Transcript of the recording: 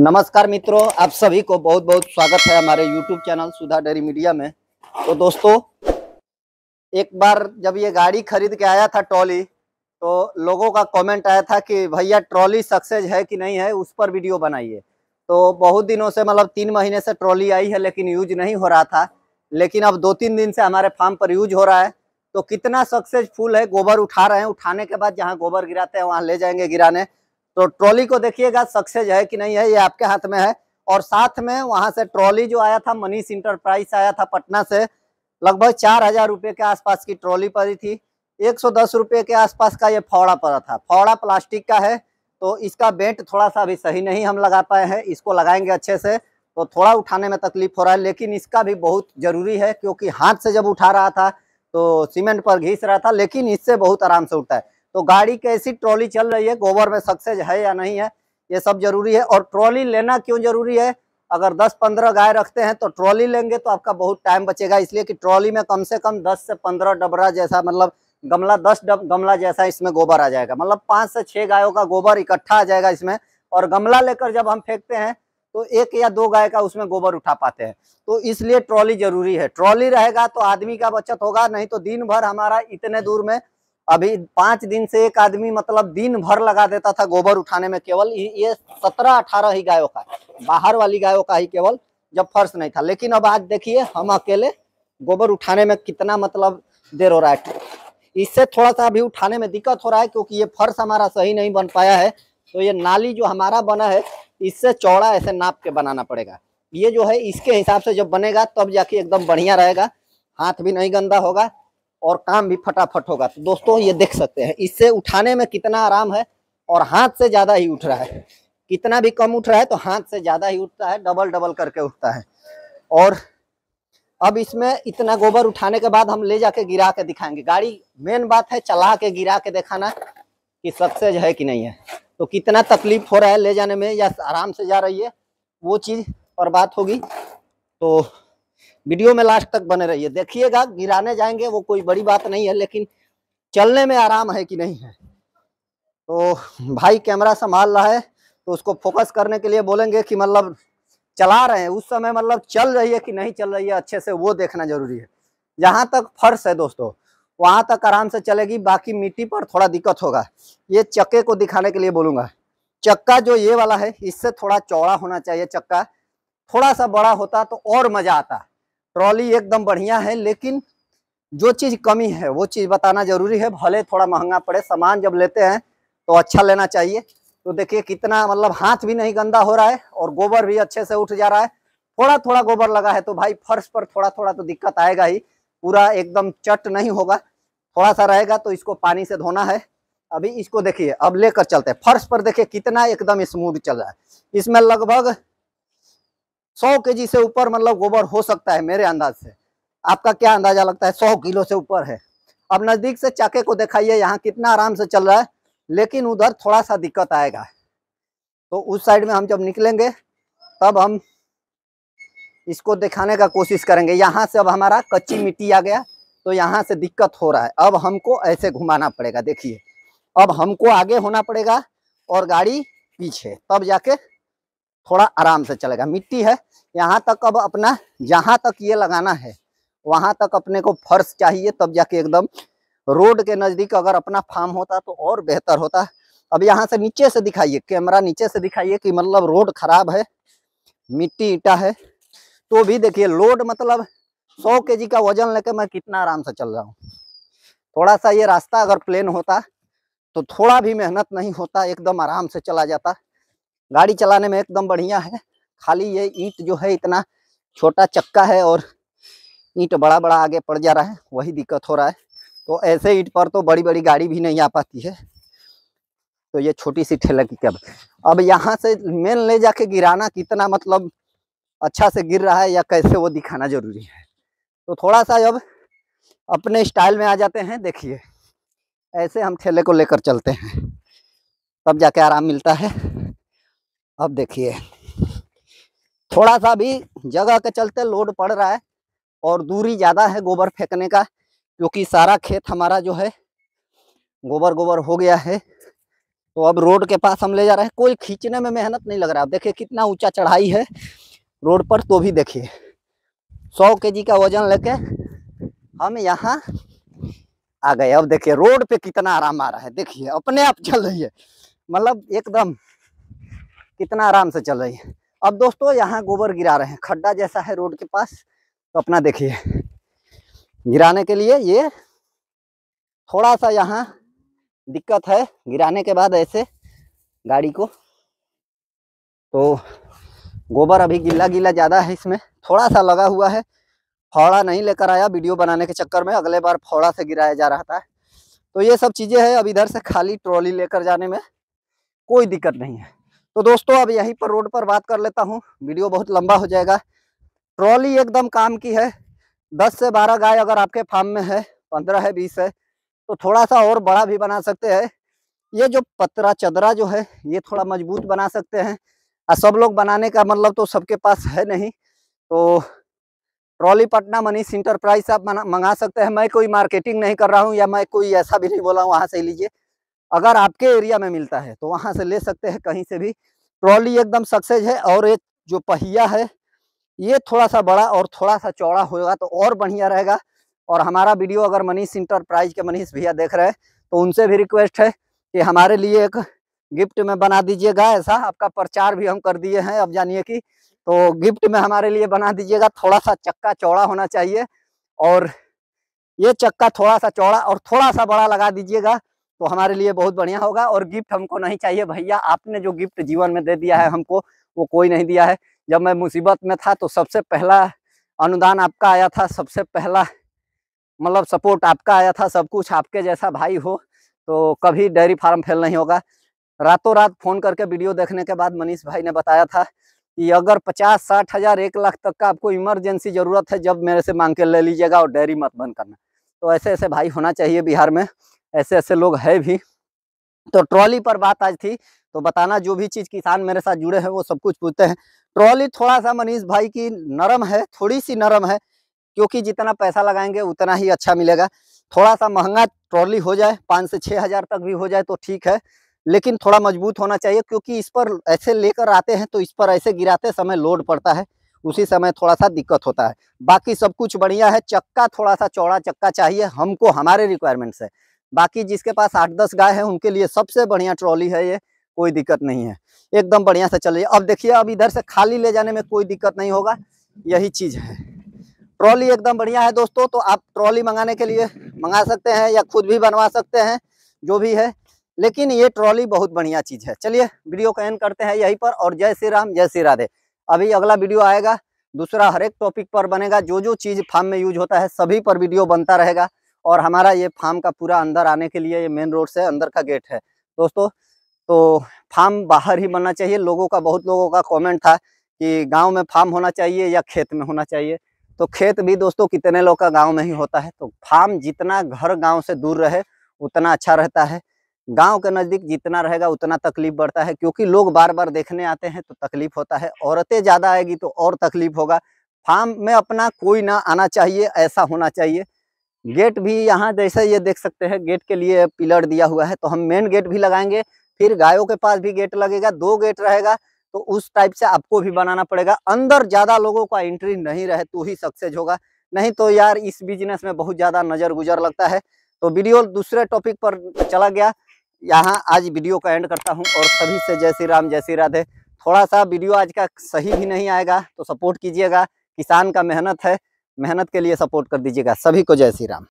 नमस्कार मित्रों आप सभी को बहुत बहुत स्वागत है हमारे YouTube channel Sudha Dairy Media में तो दोस्तों एक बार जब ये गाड़ी खरीद के आया था ट्रॉली तो लोगों का कमेंट आया था कि भैया ट्रॉली सक्सेस है कि नहीं है उस पर वीडियो बनाइए तो बहुत दिनों से मतलब तीन महीने से ट्रॉली आई है लेकिन यूज नहीं हो रहा था लेकिन अब दो तीन दिन से हमारे फार्म पर यूज हो रहा है तो कितना सक्सेसफुल है गोबर उठा रहे हैं उठाने के बाद जहाँ गोबर गिराते हैं वहाँ ले जाएंगे गिराने तो ट्रॉली को देखिएगा सक्सेस है कि नहीं है ये आपके हाथ में है और साथ में वहां से ट्रॉली जो आया था मनीष इंटरप्राइज आया था पटना से लगभग चार हजार रुपये के आसपास की ट्रॉली पड़ी थी एक सौ दस रुपये के आसपास का ये फौड़ा पड़ा था फौड़ा प्लास्टिक का है तो इसका बेंट थोड़ा सा अभी सही नहीं हम लगा पाए हैं इसको लगाएंगे अच्छे से तो थोड़ा उठाने में तकलीफ हो रहा है लेकिन इसका भी बहुत ज़रूरी है क्योंकि हाथ से जब उठा रहा था तो सीमेंट पर घिस रहा था लेकिन इससे बहुत आराम से उठता है तो गाड़ी कैसी ट्रॉली चल रही है गोबर में सक्सेस है या नहीं है ये सब जरूरी है और ट्रॉली लेना क्यों जरूरी है अगर 10-15 गाय रखते हैं तो ट्रॉली लेंगे तो आपका बहुत टाइम बचेगा इसलिए कि ट्रॉली में कम से कम 10 से 15 डबरा जैसा मतलब गमला 10 डब गमला जैसा इसमें गोबर आ जाएगा मतलब पाँच से छः गायों का गोबर इकट्ठा आ जाएगा इसमें और गमला लेकर जब हम फेंकते हैं तो एक या दो गाय का उसमें गोबर उठा पाते हैं तो इसलिए ट्रॉली जरूरी है ट्रॉली रहेगा तो आदमी का बचत होगा नहीं तो दिन भर हमारा इतने दूर में अभी पांच दिन से एक आदमी मतलब दिन भर लगा देता था गोबर उठाने में केवल ये सत्रह अठारह ही गायों का बाहर वाली गायों का ही केवल जब फर्श नहीं था लेकिन अब आज देखिए हम अकेले गोबर उठाने में कितना मतलब देर हो रहा है इससे थोड़ा सा अभी उठाने में दिक्कत हो रहा है क्योंकि ये फर्श हमारा सही नहीं बन पाया है तो ये नाली जो हमारा बना है इससे चौड़ा ऐसे नाप के बनाना पड़ेगा ये जो है इसके हिसाब से जब बनेगा तब तो जाके एकदम बढ़िया रहेगा हाथ भी नहीं गंदा होगा और काम भी फटाफट होगा तो दोस्तों ये देख सकते हैं इससे उठाने में कितना आराम है और हाथ से ज़्यादा ही उठ रहा है कितना भी कम उठ रहा है तो हाथ से ज़्यादा ही उठता है डबल डबल करके उठता है और अब इसमें इतना गोबर उठाने के बाद हम ले जाके गिरा के दिखाएंगे गाड़ी मेन बात है चला के गिरा के दिखाना कि सक्सेस है कि नहीं है तो कितना तकलीफ हो रहा है ले जाने में या आराम से जा रही है वो चीज़ और बात होगी तो वीडियो में लास्ट तक बने रहिए देखिएगा गिराने जाएंगे वो कोई बड़ी बात नहीं है लेकिन चलने में आराम है कि नहीं है तो भाई कैमरा संभाल रहा है तो उसको फोकस करने के लिए बोलेंगे कि मतलब चला रहे हैं उस समय मतलब चल रही है कि नहीं चल रही है अच्छे से वो देखना जरूरी है जहाँ तक फर्श है दोस्तों वहाँ तक आराम से चलेगी बाकी मिट्टी पर थोड़ा दिक्कत होगा ये चक्के को दिखाने के लिए बोलूँगा चक्का जो ये वाला है इससे थोड़ा चौड़ा होना चाहिए चक्का थोड़ा सा बड़ा होता तो और मज़ा आता ट्रॉली एकदम बढ़िया है लेकिन जो चीज़ कमी है वो चीज़ बताना जरूरी है भले थोड़ा महंगा पड़े सामान जब लेते हैं तो अच्छा लेना चाहिए तो देखिए कितना मतलब हाथ भी नहीं गंदा हो रहा है और गोबर भी अच्छे से उठ जा रहा है थोड़ा थोड़ा गोबर लगा है तो भाई फर्श पर थोड़ा थोड़ा तो दिक्कत आएगा ही पूरा एकदम चट नहीं होगा थोड़ा सा रहेगा तो इसको पानी से धोना है अभी इसको देखिए अब लेकर चलते हैं फर्श पर देखिए कितना एकदम स्मूथ चल रहा है इसमें लगभग सौ के से ऊपर मतलब गोबर हो सकता है मेरे अंदाज से आपका क्या अंदाजा लगता है सौ किलो से ऊपर है अब नज़दीक से चाके को दिखाइए यहाँ कितना आराम से चल रहा है लेकिन उधर थोड़ा सा दिक्कत आएगा तो उस साइड में हम जब निकलेंगे तब हम इसको दिखाने का कोशिश करेंगे यहाँ से अब हमारा कच्ची मिट्टी आ गया तो यहाँ से दिक्कत हो रहा है अब हमको ऐसे घुमाना पड़ेगा देखिए अब हमको आगे होना पड़ेगा और गाड़ी पीछे तब जाके थोड़ा आराम से चलेगा मिट्टी है यहाँ तक अब अपना जहाँ तक ये लगाना है वहाँ तक अपने को फर्श चाहिए तब जाके एकदम रोड के नज़दीक अगर अपना फार्म होता तो और बेहतर होता अब यहाँ से नीचे से दिखाइए कैमरा नीचे से दिखाइए कि मतलब रोड खराब है मिट्टी ईटा है तो भी देखिए लोड मतलब सौ के जी का वजन लेके मैं कितना आराम से चल रहा हूँ थोड़ा सा ये रास्ता अगर प्लेन होता तो थोड़ा भी मेहनत नहीं होता एकदम आराम से चला जाता गाड़ी चलाने में एकदम बढ़िया है खाली ये ईट जो है इतना छोटा चक्का है और ईट बड़ा बड़ा आगे पड़ जा रहा है वही दिक्कत हो रहा है तो ऐसे ईट पर तो बड़ी बड़ी गाड़ी भी नहीं आ पाती है तो ये छोटी सी ठेला की कैब अब यहाँ से मेन ले जाके गिराना कितना मतलब अच्छा से गिर रहा है या कैसे वो दिखाना जरूरी है तो थोड़ा सा अब अपने स्टाइल में आ जाते हैं देखिए ऐसे हम ठेले को लेकर चलते हैं तब जाके आराम मिलता है अब देखिए थोड़ा सा भी जगह के चलते लोड पड़ रहा है और दूरी ज़्यादा है गोबर फेंकने का क्योंकि सारा खेत हमारा जो है गोबर गोबर हो गया है तो अब रोड के पास हम ले जा रहे हैं कोई खींचने में मेहनत नहीं लग रहा है देखिए कितना ऊंचा चढ़ाई है रोड पर तो भी देखिए सौ के का वजन लेके हम यहाँ आ गए अब देखिए रोड पे कितना आराम आ रहा है देखिए अपने आप चल रही है मतलब एकदम कितना आराम से चल रही है अब दोस्तों यहाँ गोबर गिरा रहे हैं खड्डा जैसा है रोड के पास तो अपना देखिए गिराने के लिए ये थोड़ा सा यहाँ दिक्कत है गिराने के बाद ऐसे गाड़ी को तो गोबर अभी गीला गीला ज़्यादा है इसमें थोड़ा सा लगा हुआ है फौड़ा नहीं लेकर आया वीडियो बनाने के चक्कर में अगले बार फौड़ा से गिराया जा रहा था तो ये सब चीज़ें हैं अब इधर से खाली ट्रॉली लेकर जाने में कोई दिक्कत नहीं है तो दोस्तों अब यहीं पर रोड पर बात कर लेता हूँ वीडियो बहुत लंबा हो जाएगा ट्रॉली एकदम काम की है दस से बारह गाय अगर आपके फार्म में है पंद्रह है बीस है तो थोड़ा सा और बड़ा भी बना सकते हैं ये जो पतरा चदरा जो है ये थोड़ा मजबूत बना सकते हैं और सब लोग बनाने का मतलब तो सबके पास है नहीं तो ट्रॉली पटना मनीष इंटरप्राइज आप मंगा सकते हैं मैं कोई मार्केटिंग नहीं कर रहा हूँ या मैं कोई ऐसा भी नहीं बोला हूँ वहाँ से लीजिए अगर आपके एरिया में मिलता है तो वहां से ले सकते हैं कहीं से भी ट्रॉली एकदम सक्सेस है और ये जो पहिया है ये थोड़ा सा बड़ा और थोड़ा सा चौड़ा होगा तो और बढ़िया रहेगा और हमारा वीडियो अगर मनीष इंटरप्राइज के मनीष भैया देख रहे हैं तो उनसे भी रिक्वेस्ट है कि हमारे लिए एक गिफ्ट में बना दीजिएगा ऐसा आपका प्रचार भी हम कर दिए हैं अब जानिए कि तो गिफ्ट में हमारे लिए बना दीजिएगा थोड़ा सा चक्का चौड़ा होना चाहिए और ये चक्का थोड़ा सा चौड़ा और थोड़ा सा बड़ा लगा दीजिएगा तो हमारे लिए बहुत बढ़िया होगा और गिफ्ट हमको नहीं चाहिए भैया आपने जो गिफ्ट जीवन में दे दिया है हमको वो कोई नहीं दिया है जब मैं मुसीबत में था तो सबसे पहला अनुदान आपका आया था सबसे पहला मतलब सपोर्ट आपका आया था सब कुछ आपके जैसा भाई हो तो कभी डेयरी फार्म फेल नहीं होगा रातों रात फ़ोन करके वीडियो देखने के बाद मनीष भाई ने बताया था कि अगर पचास साठ हज़ार एक लाख तक का आपको इमरजेंसी ज़रूरत है जब मेरे से मांग के ले लीजिएगा और डेयरी मत बंद करना तो ऐसे ऐसे भाई होना चाहिए बिहार में ऐसे ऐसे लोग है भी तो ट्रॉली पर बात आज थी तो बताना जो भी चीज़ किसान मेरे साथ जुड़े हैं वो सब कुछ पूछते हैं ट्रॉली थोड़ा सा मनीष भाई की नरम है थोड़ी सी नरम है क्योंकि जितना पैसा लगाएंगे उतना ही अच्छा मिलेगा थोड़ा सा महंगा ट्रॉली हो जाए पाँच से छः हज़ार तक भी हो जाए तो ठीक है लेकिन थोड़ा मजबूत होना चाहिए क्योंकि इस पर ऐसे लेकर आते हैं तो इस पर ऐसे गिराते समय लोड पड़ता है उसी समय थोड़ा सा दिक्कत होता है बाकी सब कुछ बढ़िया है चक्का थोड़ा सा चौड़ा चक्का चाहिए हमको हमारे रिक्वायरमेंट्स है बाकी जिसके पास आठ दस गाय है उनके लिए सबसे बढ़िया ट्रॉली है ये कोई दिक्कत नहीं है एकदम बढ़िया से चल अब देखिए अब इधर से खाली ले जाने में कोई दिक्कत नहीं होगा यही चीज़ है ट्रॉली एकदम बढ़िया है दोस्तों तो आप ट्रॉली मंगाने के लिए मंगा सकते हैं या खुद भी बनवा सकते हैं जो भी है लेकिन ये ट्रॉली बहुत बढ़िया चीज़ है चलिए वीडियो का एंड करते हैं यहीं पर और जय श्री राम जय श्री राधे अभी अगला वीडियो आएगा दूसरा हर एक टॉपिक पर बनेगा जो जो चीज़ फार्म में यूज होता है सभी पर वीडियो बनता रहेगा और हमारा ये फार्म का पूरा अंदर आने के लिए ये मेन रोड से अंदर का गेट है दोस्तों तो फार्म बाहर ही बनना चाहिए लोगों का बहुत लोगों का कमेंट था कि गांव में फार्म होना चाहिए या खेत में होना चाहिए तो खेत भी दोस्तों कितने लोग का गांव में ही होता है तो फार्म जितना घर गांव से दूर रहे उतना अच्छा रहता है गांव के नज़दीक जितना रहेगा उतना तकलीफ बढ़ता है क्योंकि लोग बार बार देखने आते हैं तो तकलीफ होता है औरतें ज़्यादा आएगी तो और तकलीफ होगा फार्म में अपना कोई ना आना चाहिए ऐसा होना चाहिए गेट भी यहाँ जैसे ये देख सकते हैं गेट के लिए पिलर दिया हुआ है तो हम मेन गेट भी लगाएंगे फिर गायों के पास भी गेट लगेगा दो गेट रहेगा तो उस टाइप से आपको भी बनाना पड़ेगा अंदर ज्यादा लोगों का एंट्री नहीं रहे तो ही सक्सेस होगा नहीं तो यार इस बिजनेस में बहुत ज्यादा नजर गुजर लगता है तो वीडियो दूसरे टॉपिक पर चला गया यहाँ आज वीडियो का एंड करता हूँ और सभी से जय श्री राम जय श्री राधे थोड़ा सा वीडियो आज का सही भी नहीं आएगा तो सपोर्ट कीजिएगा किसान का मेहनत है मेहनत के लिए सपोर्ट कर दीजिएगा सभी को जय श्री राम